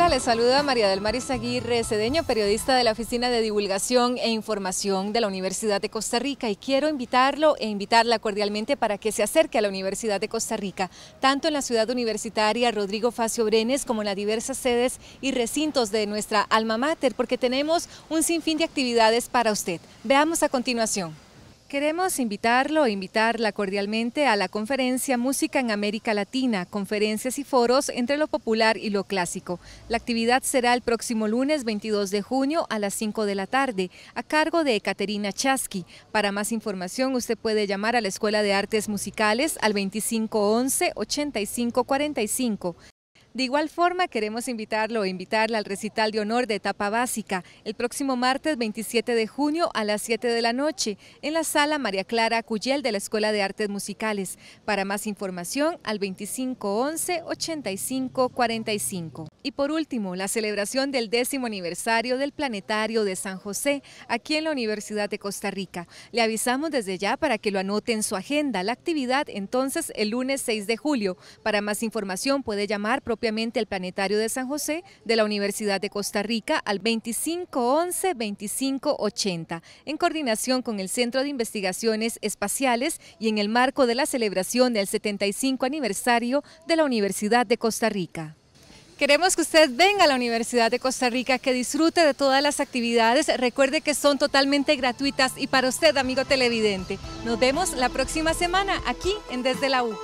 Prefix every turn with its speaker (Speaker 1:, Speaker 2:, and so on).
Speaker 1: Hola, les saluda María del Mar Aguirre Cedeño, periodista de la Oficina de Divulgación e Información de la Universidad de Costa Rica y quiero invitarlo e invitarla cordialmente para que se acerque a la Universidad de Costa Rica, tanto en la ciudad universitaria Rodrigo Facio Brenes como en las diversas sedes y recintos de nuestra alma mater, porque tenemos un sinfín de actividades para usted. Veamos a continuación. Queremos invitarlo, invitarla cordialmente a la conferencia Música en América Latina, conferencias y foros entre lo popular y lo clásico. La actividad será el próximo lunes 22 de junio a las 5 de la tarde, a cargo de Caterina Chasky. Para más información, usted puede llamar a la Escuela de Artes Musicales al 2511-8545. De igual forma, queremos invitarlo o invitarla al recital de honor de etapa básica el próximo martes 27 de junio a las 7 de la noche en la sala María Clara Cuyel de la Escuela de Artes Musicales. Para más información, al 2511 45. Y por último, la celebración del décimo aniversario del Planetario de San José aquí en la Universidad de Costa Rica. Le avisamos desde ya para que lo anote en su agenda. La actividad entonces el lunes 6 de julio. Para más información puede llamar el Planetario de San José de la Universidad de Costa Rica al 2511-2580, en coordinación con el Centro de Investigaciones Espaciales y en el marco de la celebración del 75 aniversario de la Universidad de Costa Rica. Queremos que usted venga a la Universidad de Costa Rica, que disfrute de todas las actividades. Recuerde que son totalmente gratuitas y para usted, amigo televidente. Nos vemos la próxima semana aquí en Desde la U.